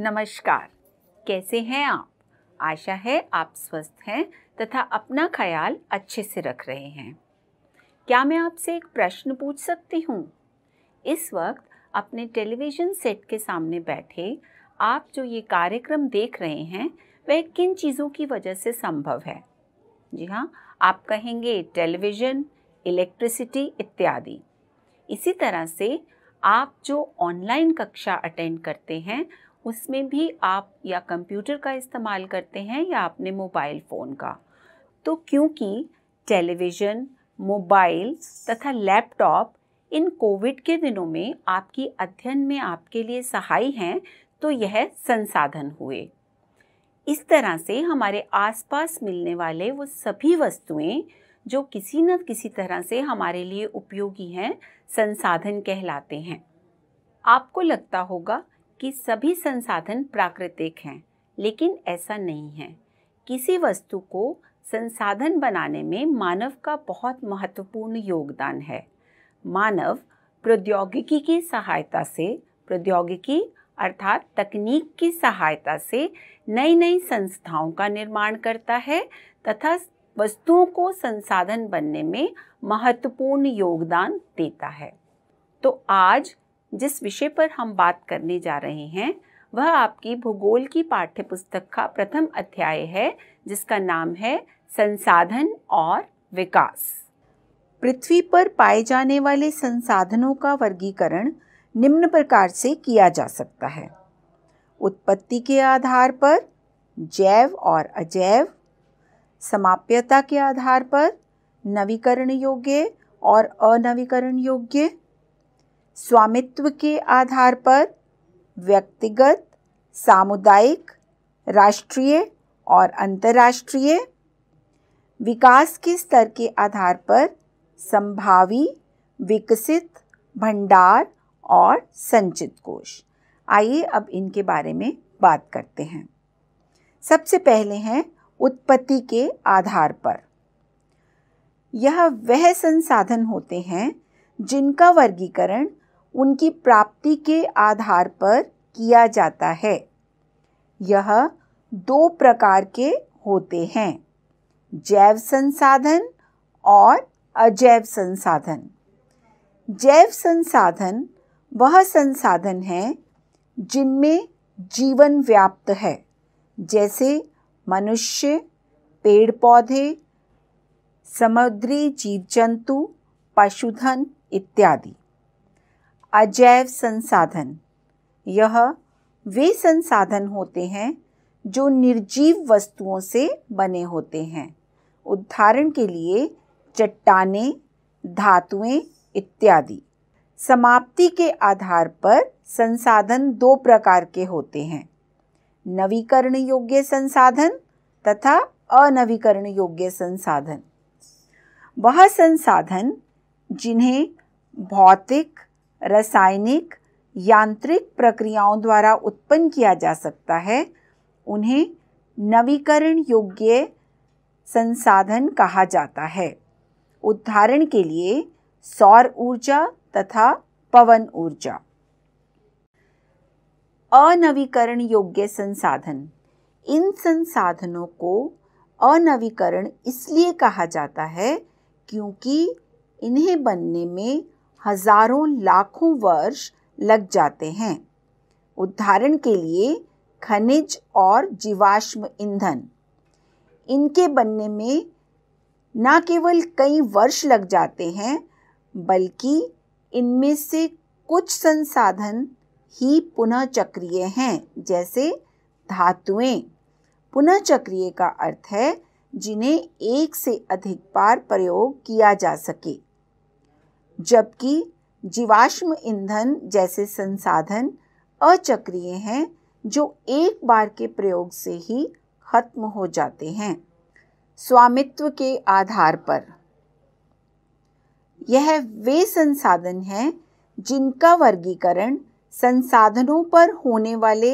नमस्कार कैसे हैं आप आशा है आप स्वस्थ हैं तथा अपना ख्याल अच्छे से रख रहे हैं क्या मैं आपसे एक प्रश्न पूछ सकती हूँ इस वक्त अपने टेलीविज़न सेट के सामने बैठे आप जो ये कार्यक्रम देख रहे हैं वह किन चीज़ों की वजह से संभव है जी हाँ आप कहेंगे टेलीविज़न इलेक्ट्रिसिटी इत्यादि इसी तरह से आप जो ऑनलाइन कक्षा अटेंड करते हैं उसमें भी आप या कंप्यूटर का इस्तेमाल करते हैं या अपने मोबाइल फ़ोन का तो क्योंकि टेलीविज़न मोबाइल तथा लैपटॉप इन कोविड के दिनों में आपकी अध्ययन में आपके लिए सहाय हैं तो यह संसाधन हुए इस तरह से हमारे आसपास मिलने वाले वो सभी वस्तुएं जो किसी न किसी तरह से हमारे लिए उपयोगी हैं संसाधन कहलाते हैं आपको लगता होगा कि सभी संसाधन प्राकृतिक हैं लेकिन ऐसा नहीं है किसी वस्तु को संसाधन बनाने में मानव का बहुत महत्वपूर्ण योगदान है मानव प्रौद्योगिकी की सहायता से प्रौद्योगिकी अर्थात तकनीक की सहायता से नई नई संस्थाओं का निर्माण करता है तथा वस्तुओं को संसाधन बनने में महत्वपूर्ण योगदान देता है तो आज जिस विषय पर हम बात करने जा रहे हैं वह आपकी भूगोल की पाठ्य पुस्तक का प्रथम अध्याय है जिसका नाम है संसाधन और विकास पृथ्वी पर पाए जाने वाले संसाधनों का वर्गीकरण निम्न प्रकार से किया जा सकता है उत्पत्ति के आधार पर जैव और अजैव समाप्यता के आधार पर नवीकरण योग्य और अनवीकरण योग्य स्वामित्व के आधार पर व्यक्तिगत सामुदायिक राष्ट्रीय और अंतर्राष्ट्रीय विकास के स्तर के आधार पर संभावी विकसित भंडार और संचित कोष आइए अब इनके बारे में बात करते हैं सबसे पहले हैं उत्पत्ति के आधार पर यह वह संसाधन होते हैं जिनका वर्गीकरण उनकी प्राप्ति के आधार पर किया जाता है यह दो प्रकार के होते हैं जैव संसाधन और अजैव संसाधन जैव संसाधन वह संसाधन है जिनमें जीवन व्याप्त है जैसे मनुष्य पेड़ पौधे समुद्री जीव जंतु पशुधन इत्यादि अजैव संसाधन यह वे संसाधन होते हैं जो निर्जीव वस्तुओं से बने होते हैं उदाहरण के लिए चट्टाने धातुएं इत्यादि समाप्ति के आधार पर संसाधन दो प्रकार के होते हैं नवीकरण योग्य संसाधन तथा अनवीकरण योग्य संसाधन वह संसाधन जिन्हें भौतिक रासायनिक यांत्रिक प्रक्रियाओं द्वारा उत्पन्न किया जा सकता है उन्हें नवीकरण योग्य संसाधन कहा जाता है उदाहरण के लिए सौर ऊर्जा तथा पवन ऊर्जा अनवीकरण योग्य संसाधन इन संसाधनों को अनवीकरण इसलिए कहा जाता है क्योंकि इन्हें बनने में हजारों लाखों वर्ष लग जाते हैं उदाहरण के लिए खनिज और जीवाश्म ईंधन इनके बनने में न केवल कई वर्ष लग जाते हैं बल्कि इनमें से कुछ संसाधन ही पुनः चक्रिय हैं जैसे धातुएं पुनः चक्रिय का अर्थ है जिन्हें एक से अधिक बार प्रयोग किया जा सके जबकि जीवाश्म ईंधन जैसे संसाधन अचक्रीय हैं जो एक बार के प्रयोग से ही खत्म हो जाते हैं स्वामित्व के आधार पर यह वे संसाधन हैं जिनका वर्गीकरण संसाधनों पर होने वाले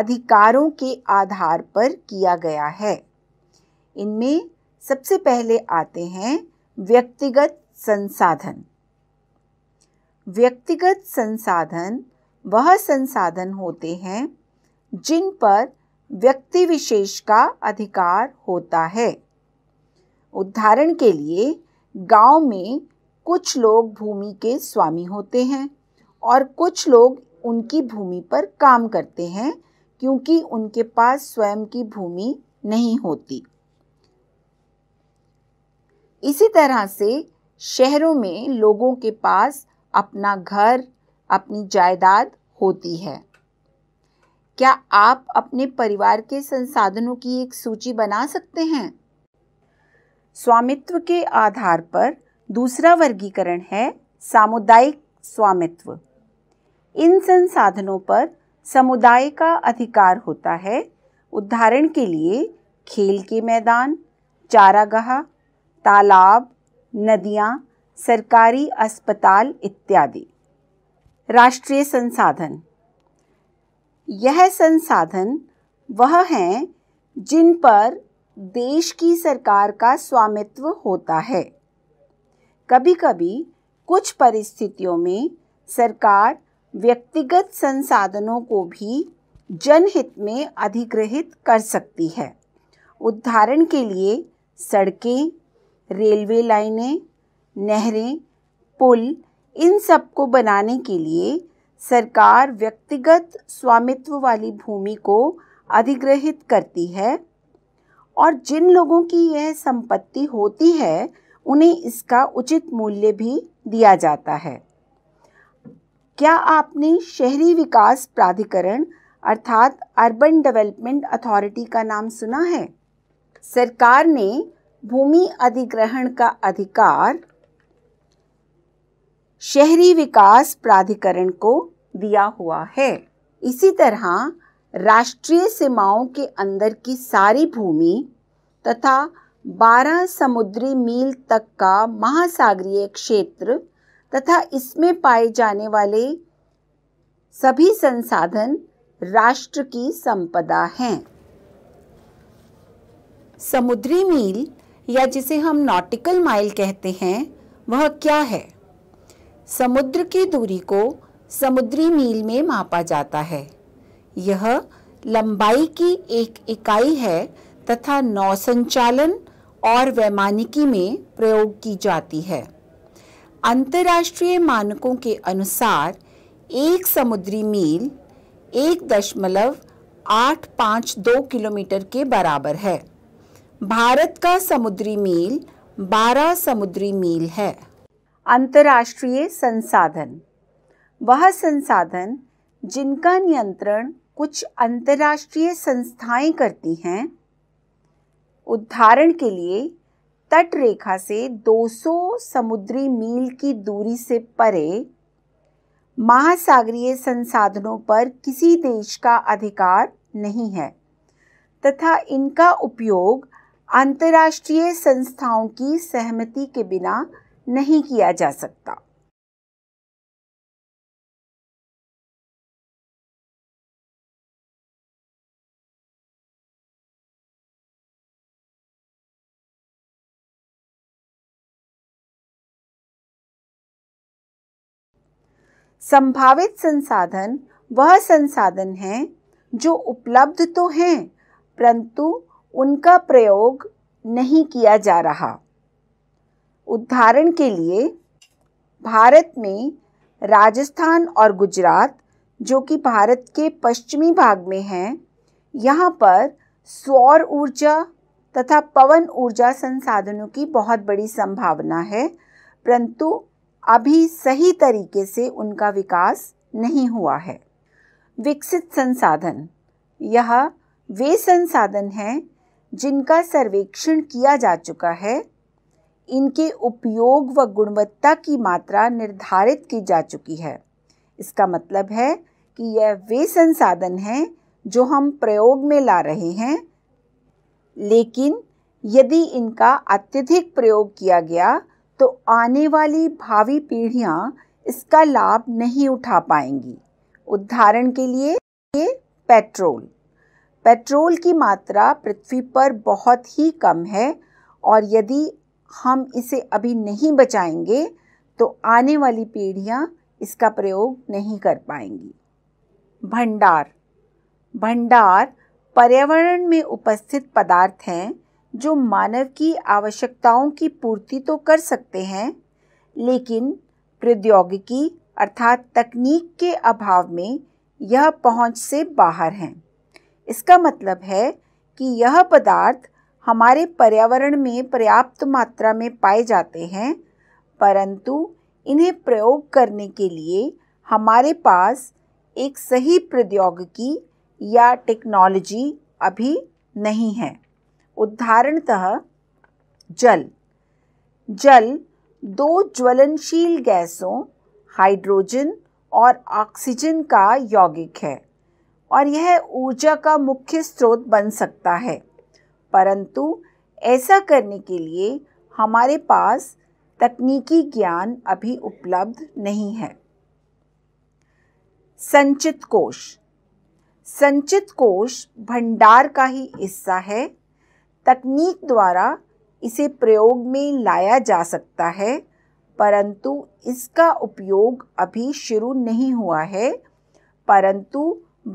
अधिकारों के आधार पर किया गया है इनमें सबसे पहले आते हैं व्यक्तिगत संसाधन व्यक्तिगत संसाधन वह संसाधन होते हैं जिन पर व्यक्ति विशेष का अधिकार होता है उदाहरण के लिए गांव में कुछ लोग भूमि के स्वामी होते हैं और कुछ लोग उनकी भूमि पर काम करते हैं क्योंकि उनके पास स्वयं की भूमि नहीं होती इसी तरह से शहरों में लोगों के पास अपना घर अपनी जायदाद होती है क्या आप अपने परिवार के संसाधनों की एक सूची बना सकते हैं स्वामित्व के आधार पर दूसरा वर्गीकरण है सामुदायिक स्वामित्व इन संसाधनों पर समुदाय का अधिकार होता है उदाहरण के लिए खेल के मैदान चारागाह तालाब नदियाँ सरकारी अस्पताल इत्यादि राष्ट्रीय संसाधन यह संसाधन वह हैं जिन पर देश की सरकार का स्वामित्व होता है कभी कभी कुछ परिस्थितियों में सरकार व्यक्तिगत संसाधनों को भी जनहित में अधिग्रहित कर सकती है उदाहरण के लिए सड़कें रेलवे लाइनें नहरें पुल इन सब को बनाने के लिए सरकार व्यक्तिगत स्वामित्व वाली भूमि को अधिग्रहित करती है और जिन लोगों की यह संपत्ति होती है उन्हें इसका उचित मूल्य भी दिया जाता है क्या आपने शहरी विकास प्राधिकरण अर्थात अर्बन डेवलपमेंट अथॉरिटी का नाम सुना है सरकार ने भूमि अधिग्रहण का अधिकार शहरी विकास प्राधिकरण को दिया हुआ है इसी तरह राष्ट्रीय सीमाओं के अंदर की सारी भूमि तथा 12 समुद्री मील तक का महासागरीय क्षेत्र तथा इसमें पाए जाने वाले सभी संसाधन राष्ट्र की संपदा हैं समुद्री मील या जिसे हम नॉटिकल माइल कहते हैं वह क्या है समुद्र की दूरी को समुद्री मील में मापा जाता है यह लंबाई की एक इकाई है तथा नौ संचालन और वैमानिकी में प्रयोग की जाती है अंतर्राष्ट्रीय मानकों के अनुसार एक समुद्री मील एक दशमलव आठ पाँच दो किलोमीटर के बराबर है भारत का समुद्री मील बारह समुद्री मील है अंतर्राष्ट्रीय संसाधन वह संसाधन जिनका नियंत्रण कुछ अंतर्राष्ट्रीय संस्थाएं करती हैं उदाहरण के लिए तट रेखा से 200 समुद्री मील की दूरी से परे महासागरीय संसाधनों पर किसी देश का अधिकार नहीं है तथा इनका उपयोग अंतर्राष्ट्रीय संस्थाओं की सहमति के बिना नहीं किया जा सकता संभावित संसाधन वह संसाधन हैं जो उपलब्ध तो हैं परंतु उनका प्रयोग नहीं किया जा रहा उदाहरण के लिए भारत में राजस्थान और गुजरात जो कि भारत के पश्चिमी भाग में हैं यहाँ पर सौर ऊर्जा तथा पवन ऊर्जा संसाधनों की बहुत बड़ी संभावना है परंतु अभी सही तरीके से उनका विकास नहीं हुआ है विकसित संसाधन यह वे संसाधन हैं जिनका सर्वेक्षण किया जा चुका है इनके उपयोग व गुणवत्ता की मात्रा निर्धारित की जा चुकी है इसका मतलब है कि यह वे संसाधन हैं जो हम प्रयोग में ला रहे हैं लेकिन यदि इनका अत्यधिक प्रयोग किया गया तो आने वाली भावी पीढ़ियां इसका लाभ नहीं उठा पाएंगी उदाहरण के लिए ये पेट्रोल पेट्रोल की मात्रा पृथ्वी पर बहुत ही कम है और यदि हम इसे अभी नहीं बचाएंगे तो आने वाली पीढ़ियाँ इसका प्रयोग नहीं कर पाएंगी भंडार भंडार पर्यावरण में उपस्थित पदार्थ हैं जो मानव की आवश्यकताओं की पूर्ति तो कर सकते हैं लेकिन प्रौद्योगिकी अर्थात तकनीक के अभाव में यह पहुंच से बाहर हैं इसका मतलब है कि यह पदार्थ हमारे पर्यावरण में पर्याप्त मात्रा में पाए जाते हैं परंतु इन्हें प्रयोग करने के लिए हमारे पास एक सही प्रौद्योगिकी या टेक्नोलॉजी अभी नहीं है उदाहरणतः जल जल दो ज्वलनशील गैसों हाइड्रोजन और ऑक्सीजन का यौगिक है और यह ऊर्जा का मुख्य स्रोत बन सकता है परंतु ऐसा करने के लिए हमारे पास तकनीकी ज्ञान अभी उपलब्ध नहीं है संचित कोष संचित कोष भंडार का ही हिस्सा है तकनीक द्वारा इसे प्रयोग में लाया जा सकता है परंतु इसका उपयोग अभी शुरू नहीं हुआ है परंतु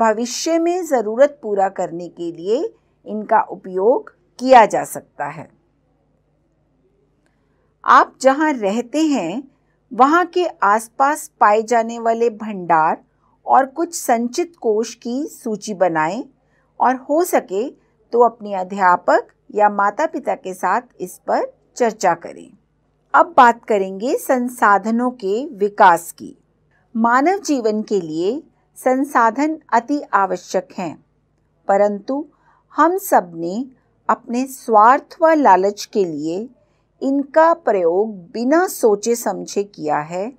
भविष्य में ज़रूरत पूरा करने के लिए इनका उपयोग किया जा सकता है आप जहां रहते हैं वहां के आसपास पाए जाने वाले भंडार और कुछ संचित कोष की सूची बनाएं और हो सके तो अपने अध्यापक या माता पिता के साथ इस पर चर्चा करें अब बात करेंगे संसाधनों के विकास की मानव जीवन के लिए संसाधन अति आवश्यक हैं परंतु हम सब ने अपने स्वार्थ व लालच के लिए इनका प्रयोग बिना सोचे समझे किया है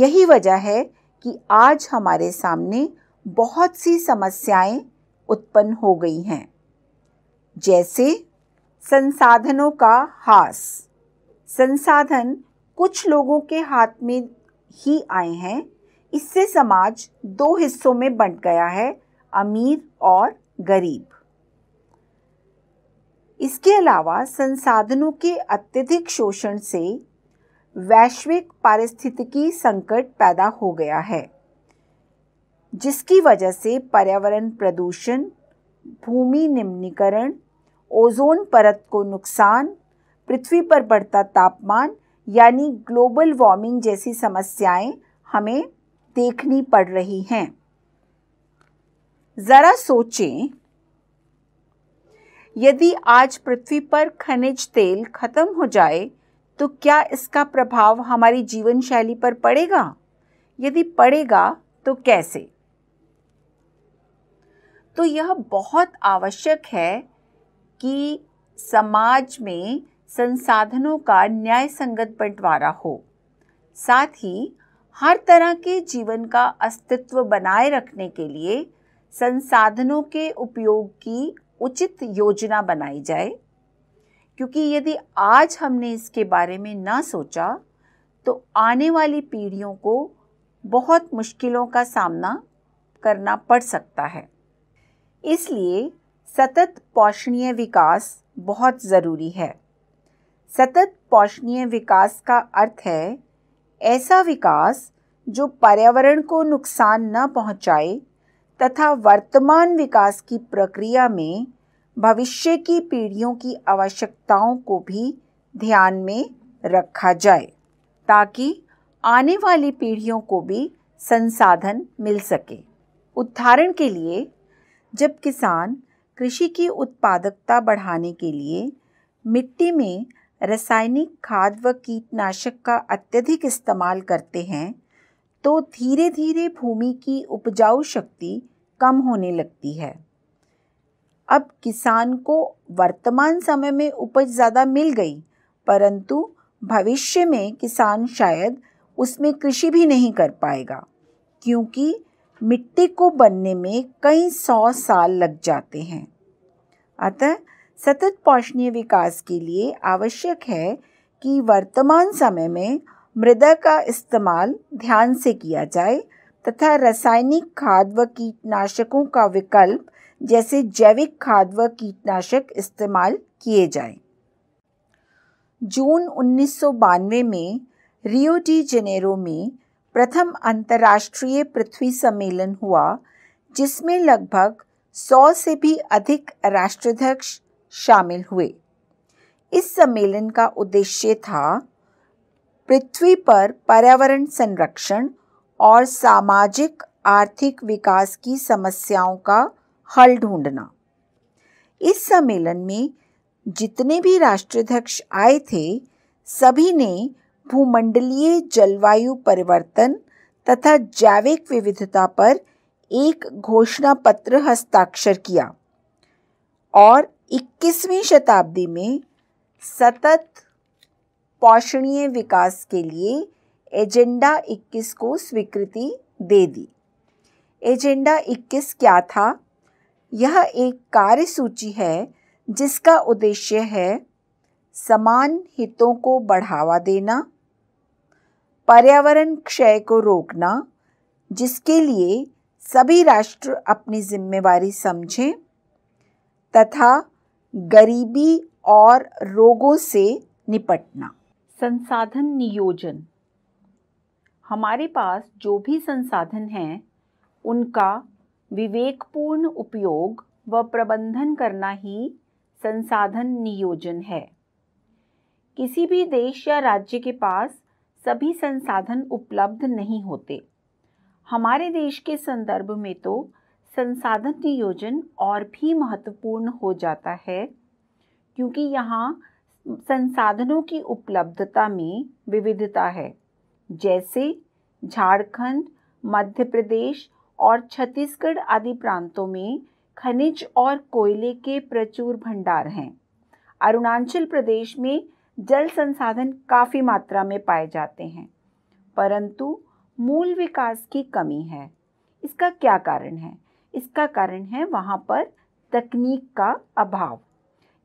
यही वजह है कि आज हमारे सामने बहुत सी समस्याएं उत्पन्न हो गई हैं जैसे संसाधनों का हास संसाधन कुछ लोगों के हाथ में ही आए हैं इससे समाज दो हिस्सों में बंट गया है अमीर और गरीब इसके अलावा संसाधनों के अत्यधिक शोषण से वैश्विक पारिस्थितिकी संकट पैदा हो गया है जिसकी वजह से पर्यावरण प्रदूषण भूमि निम्नीकरण ओजोन परत को नुकसान पृथ्वी पर बढ़ता तापमान यानी ग्लोबल वार्मिंग जैसी समस्याएं हमें देखनी पड़ रही हैं ज़रा सोचें यदि आज पृथ्वी पर खनिज तेल खत्म हो जाए तो क्या इसका प्रभाव हमारी जीवन शैली पर पड़ेगा यदि पड़ेगा तो कैसे तो यह बहुत आवश्यक है कि समाज में संसाधनों का न्याय संगत बंटवारा हो साथ ही हर तरह के जीवन का अस्तित्व बनाए रखने के लिए संसाधनों के उपयोग की उचित योजना बनाई जाए क्योंकि यदि आज हमने इसके बारे में ना सोचा तो आने वाली पीढ़ियों को बहुत मुश्किलों का सामना करना पड़ सकता है इसलिए सतत पोषणीय विकास बहुत ज़रूरी है सतत पोषणीय विकास का अर्थ है ऐसा विकास जो पर्यावरण को नुकसान न पहुंचाए तथा वर्तमान विकास की प्रक्रिया में भविष्य की पीढ़ियों की आवश्यकताओं को भी ध्यान में रखा जाए ताकि आने वाली पीढ़ियों को भी संसाधन मिल सके उदाहरण के लिए जब किसान कृषि की उत्पादकता बढ़ाने के लिए मिट्टी में रासायनिक खाद व कीटनाशक का अत्यधिक इस्तेमाल करते हैं तो धीरे धीरे भूमि की उपजाऊ शक्ति कम होने लगती है अब किसान को वर्तमान समय में उपज ज़्यादा मिल गई परंतु भविष्य में किसान शायद उसमें कृषि भी नहीं कर पाएगा क्योंकि मिट्टी को बनने में कई सौ साल लग जाते हैं अतः सतत पौषणीय विकास के लिए आवश्यक है कि वर्तमान समय में मृदा का इस्तेमाल ध्यान से किया जाए तथा रासायनिक खाद व कीटनाशकों का विकल्प जैसे जैविक खाद व कीटनाशक इस्तेमाल किए जाएं। जून 1992 में रियो डी जेनेरो में प्रथम अंतर्राष्ट्रीय पृथ्वी सम्मेलन हुआ जिसमें लगभग 100 से भी अधिक राष्ट्राध्यक्ष शामिल हुए इस सम्मेलन का उद्देश्य था पृथ्वी पर पर्यावरण संरक्षण और सामाजिक आर्थिक विकास की समस्याओं का हल ढूंढना इस सम्मेलन में जितने भी राष्ट्राध्यक्ष आए थे सभी ने भूमंडलीय जलवायु परिवर्तन तथा जैविक विविधता पर एक घोषणा पत्र हस्ताक्षर किया और 21वीं शताब्दी में सतत पोषणीय विकास के लिए एजेंडा 21 को स्वीकृति दे दी एजेंडा 21 क्या था यह एक कार्य सूची है जिसका उद्देश्य है समान हितों को बढ़ावा देना पर्यावरण क्षय को रोकना जिसके लिए सभी राष्ट्र अपनी जिम्मेवारी समझें तथा गरीबी और रोगों से निपटना संसाधन नियोजन हमारे पास जो भी संसाधन हैं उनका विवेकपूर्ण उपयोग व प्रबंधन करना ही संसाधन नियोजन है किसी भी देश या राज्य के पास सभी संसाधन उपलब्ध नहीं होते हमारे देश के संदर्भ में तो संसाधन नियोजन और भी महत्वपूर्ण हो जाता है क्योंकि यहाँ संसाधनों की उपलब्धता में विविधता है जैसे झारखंड मध्य प्रदेश और छत्तीसगढ़ आदि प्रांतों में खनिज और कोयले के प्रचुर भंडार हैं अरुणाचल प्रदेश में जल संसाधन काफ़ी मात्रा में पाए जाते हैं परंतु मूल विकास की कमी है इसका क्या कारण है इसका कारण है वहाँ पर तकनीक का अभाव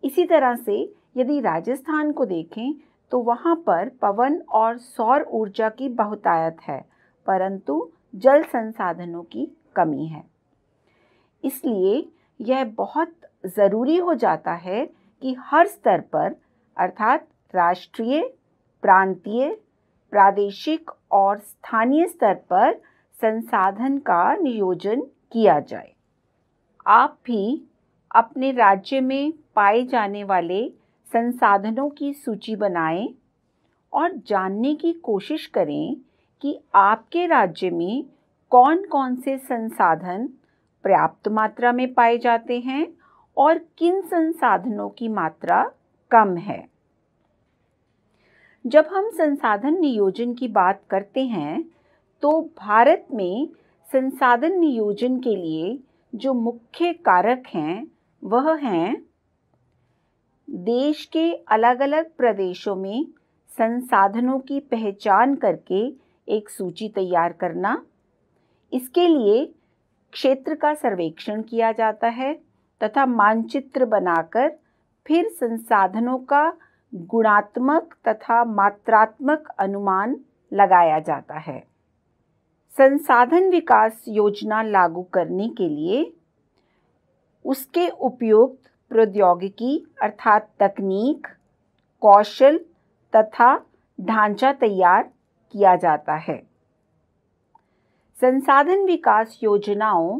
इसी तरह से यदि राजस्थान को देखें तो वहाँ पर पवन और सौर ऊर्जा की बहुतायत है परंतु जल संसाधनों की कमी है इसलिए यह बहुत ज़रूरी हो जाता है कि हर स्तर पर अर्थात राष्ट्रीय प्रांतीय प्रादेशिक और स्थानीय स्तर पर संसाधन का नियोजन किया जाए आप भी अपने राज्य में पाए जाने वाले संसाधनों की सूची बनाएं और जानने की कोशिश करें कि आपके राज्य में कौन कौन से संसाधन पर्याप्त मात्रा में पाए जाते हैं और किन संसाधनों की मात्रा कम है जब हम संसाधन नियोजन की बात करते हैं तो भारत में संसाधन नियोजन के लिए जो मुख्य कारक हैं वह हैं देश के अलग अलग प्रदेशों में संसाधनों की पहचान करके एक सूची तैयार करना इसके लिए क्षेत्र का सर्वेक्षण किया जाता है तथा मानचित्र बनाकर फिर संसाधनों का गुणात्मक तथा मात्रात्मक अनुमान लगाया जाता है संसाधन विकास योजना लागू करने के लिए उसके उपयुक्त प्रौद्योगिकी अर्थात तकनीक कौशल तथा ढांचा तैयार किया जाता है संसाधन विकास योजनाओं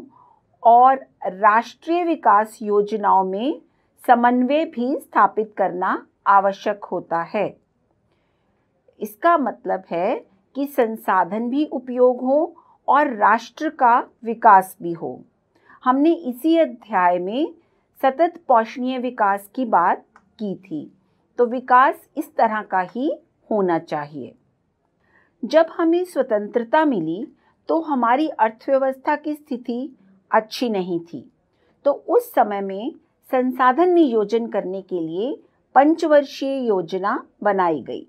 और राष्ट्रीय विकास योजनाओं में समन्वय भी स्थापित करना आवश्यक होता है इसका मतलब है कि संसाधन भी उपयोग हो और राष्ट्र का विकास भी हो हमने इसी अध्याय में सतत पोषणीय विकास की बात की थी तो विकास इस तरह का ही होना चाहिए जब हमें स्वतंत्रता मिली तो हमारी अर्थव्यवस्था की स्थिति अच्छी नहीं थी तो उस समय में संसाधन नियोजन करने के लिए पंचवर्षीय योजना बनाई गई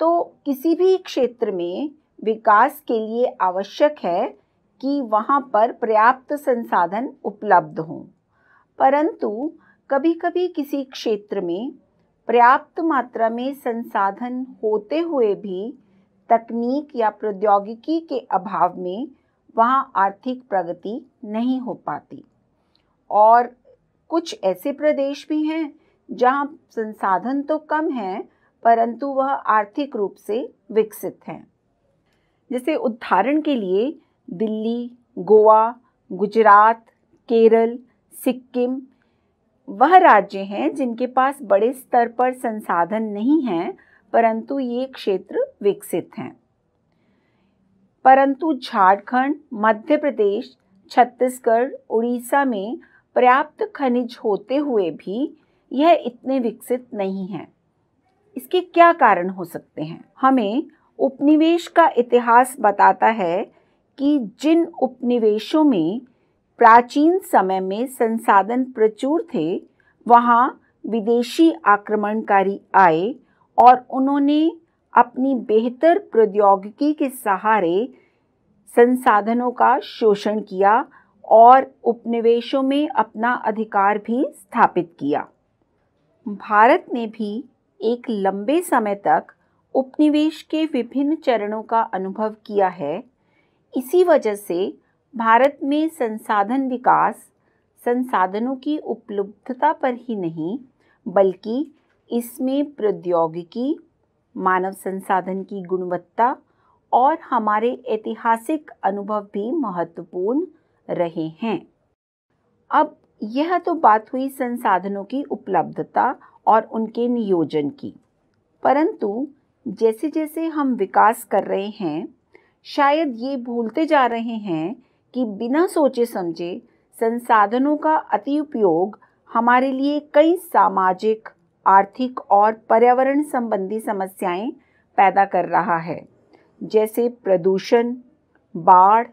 तो किसी भी क्षेत्र में विकास के लिए आवश्यक है कि वहाँ पर पर्याप्त संसाधन उपलब्ध हों परंतु कभी कभी किसी क्षेत्र में पर्याप्त मात्रा में संसाधन होते हुए भी तकनीक या प्रौद्योगिकी के अभाव में वहाँ आर्थिक प्रगति नहीं हो पाती और कुछ ऐसे प्रदेश भी हैं जहाँ संसाधन तो कम हैं परंतु वह आर्थिक रूप से विकसित हैं जैसे उदाहरण के लिए दिल्ली गोवा गुजरात केरल सिक्किम वह राज्य हैं जिनके पास बड़े स्तर पर संसाधन नहीं हैं परंतु ये क्षेत्र विकसित हैं परंतु झारखंड मध्य प्रदेश छत्तीसगढ़ उड़ीसा में पर्याप्त खनिज होते हुए भी यह इतने विकसित नहीं हैं इसके क्या कारण हो सकते हैं हमें उपनिवेश का इतिहास बताता है कि जिन उपनिवेशों में प्राचीन समय में संसाधन प्रचुर थे वहाँ विदेशी आक्रमणकारी आए और उन्होंने अपनी बेहतर प्रौद्योगिकी के सहारे संसाधनों का शोषण किया और उपनिवेशों में अपना अधिकार भी स्थापित किया भारत ने भी एक लंबे समय तक उपनिवेश के विभिन्न चरणों का अनुभव किया है इसी वजह से भारत में संसाधन विकास संसाधनों की उपलब्धता पर ही नहीं बल्कि इसमें प्रौद्योगिकी मानव संसाधन की गुणवत्ता और हमारे ऐतिहासिक अनुभव भी महत्वपूर्ण रहे हैं अब यह तो बात हुई संसाधनों की उपलब्धता और उनके नियोजन की परंतु जैसे जैसे हम विकास कर रहे हैं शायद ये भूलते जा रहे हैं कि बिना सोचे समझे संसाधनों का अति उपयोग हमारे लिए कई सामाजिक आर्थिक और पर्यावरण संबंधी समस्याएं पैदा कर रहा है जैसे प्रदूषण बाढ़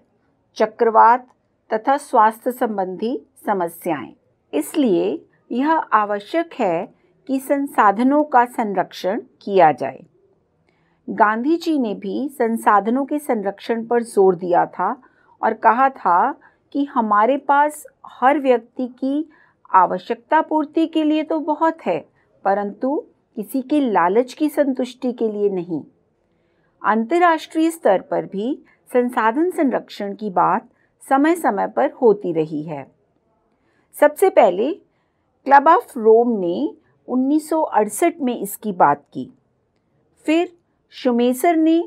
चक्रवात तथा स्वास्थ्य संबंधी समस्याएं इसलिए यह आवश्यक है कि संसाधनों का संरक्षण किया जाए गांधी जी ने भी संसाधनों के संरक्षण पर जोर दिया था और कहा था कि हमारे पास हर व्यक्ति की आवश्यकता पूर्ति के लिए तो बहुत है परंतु किसी के लालच की संतुष्टि के लिए नहीं अंतर्राष्ट्रीय स्तर पर भी संसाधन संरक्षण की बात समय समय पर होती रही है सबसे पहले क्लब ऑफ रोम ने 1968 में इसकी बात की फिर शुमेसर ने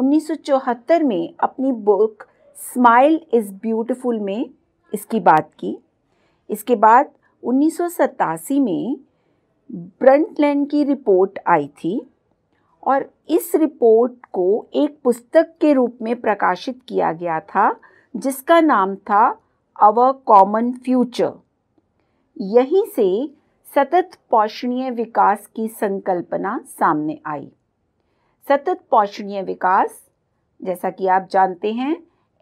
1974 में अपनी बुक स्माइल इज़ ब्यूटिफुल में इसकी बात की इसके बाद उन्नीस में ब्रंटलैंड की रिपोर्ट आई थी और इस रिपोर्ट को एक पुस्तक के रूप में प्रकाशित किया गया था जिसका नाम था अवर कॉमन फ्यूचर यहीं से सतत पौषणीय विकास की संकल्पना सामने आई सतत पौषणीय विकास जैसा कि आप जानते हैं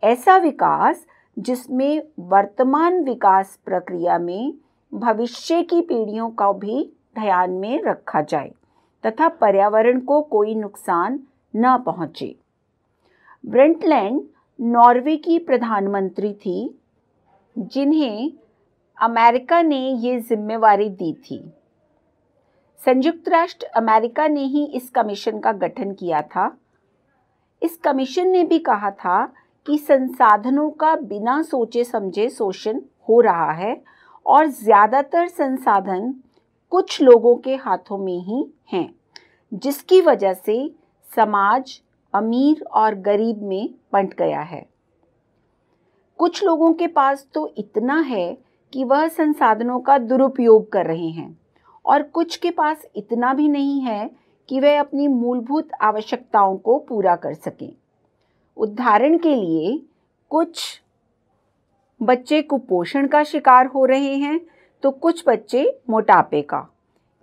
ऐसा विकास जिसमें वर्तमान विकास प्रक्रिया में भविष्य की पीढ़ियों का भी ध्यान में रखा जाए तथा पर्यावरण को कोई नुकसान न पहुंचे ब्रिंटलैंड नॉर्वे की प्रधानमंत्री थी जिन्हें अमेरिका ने ये जिम्मेवारी दी थी संयुक्त राष्ट्र अमेरिका ने ही इस कमीशन का गठन किया था इस कमीशन ने भी कहा था कि संसाधनों का बिना सोचे समझे शोषण हो रहा है और ज़्यादातर संसाधन कुछ लोगों के हाथों में ही हैं जिसकी वजह से समाज अमीर और गरीब में बंट गया है कुछ लोगों के पास तो इतना है कि वह संसाधनों का दुरुपयोग कर रहे हैं और कुछ के पास इतना भी नहीं है कि वह अपनी मूलभूत आवश्यकताओं को पूरा कर सकें उदाहरण के लिए कुछ बच्चे कुपोषण का शिकार हो रहे हैं तो कुछ बच्चे मोटापे का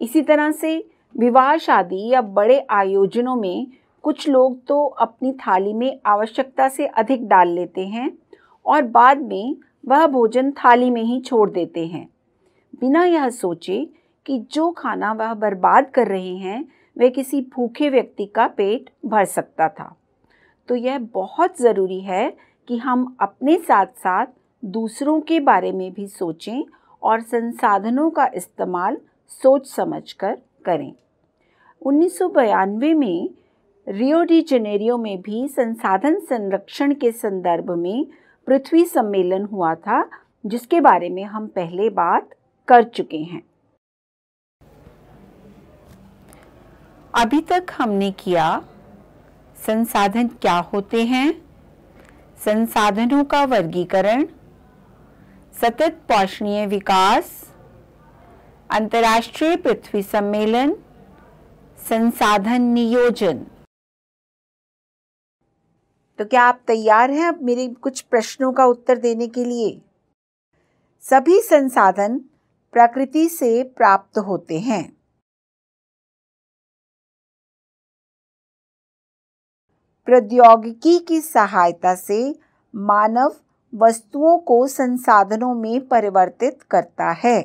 इसी तरह से विवाह शादी या बड़े आयोजनों में कुछ लोग तो अपनी थाली में आवश्यकता से अधिक डाल लेते हैं और बाद में वह भोजन थाली में ही छोड़ देते हैं बिना यह सोचे कि जो खाना वह बर्बाद कर रहे हैं वह किसी भूखे व्यक्ति का पेट भर सकता था तो यह बहुत ज़रूरी है कि हम अपने साथ साथ दूसरों के बारे में भी सोचें और संसाधनों का इस्तेमाल सोच समझकर करें उन्नीस में रियो डी जेनेरियो में भी संसाधन संरक्षण के संदर्भ में पृथ्वी सम्मेलन हुआ था जिसके बारे में हम पहले बात कर चुके हैं अभी तक हमने किया संसाधन क्या होते हैं संसाधनों का वर्गीकरण सतत पोषणीय विकास अंतर्राष्ट्रीय पृथ्वी सम्मेलन संसाधन नियोजन तो क्या आप तैयार हैं अब मेरे कुछ प्रश्नों का उत्तर देने के लिए सभी संसाधन प्रकृति से प्राप्त होते हैं प्रौद्योगिकी की सहायता से मानव वस्तुओं को संसाधनों में परिवर्तित करता है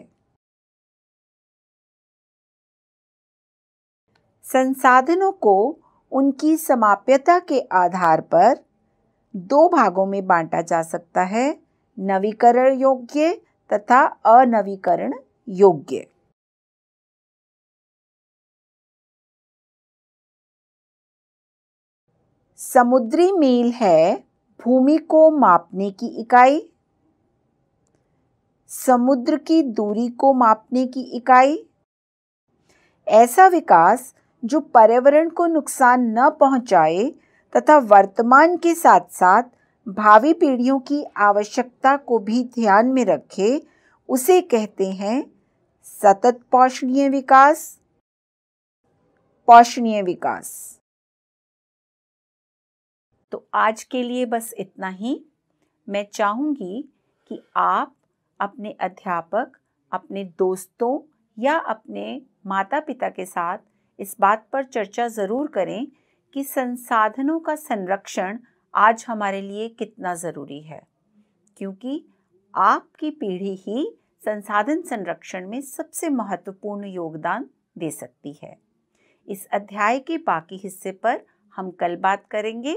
संसाधनों को उनकी समाप्यता के आधार पर दो भागों में बांटा जा सकता है नवीकरण योग्य तथा अनवीकरण योग्य समुद्री मील है भूमि को मापने की इकाई समुद्र की दूरी को मापने की इकाई ऐसा विकास जो पर्यावरण को नुकसान न पहुंचाए तथा वर्तमान के साथ साथ भावी पीढ़ियों की आवश्यकता को भी ध्यान में रखे उसे कहते हैं सतत पौषणीय विकास पौषणीय विकास तो आज के लिए बस इतना ही मैं चाहूँगी कि आप अपने अध्यापक अपने दोस्तों या अपने माता पिता के साथ इस बात पर चर्चा ज़रूर करें कि संसाधनों का संरक्षण आज हमारे लिए कितना ज़रूरी है क्योंकि आपकी पीढ़ी ही संसाधन संरक्षण में सबसे महत्वपूर्ण योगदान दे सकती है इस अध्याय के बाकी हिस्से पर हम कल बात करेंगे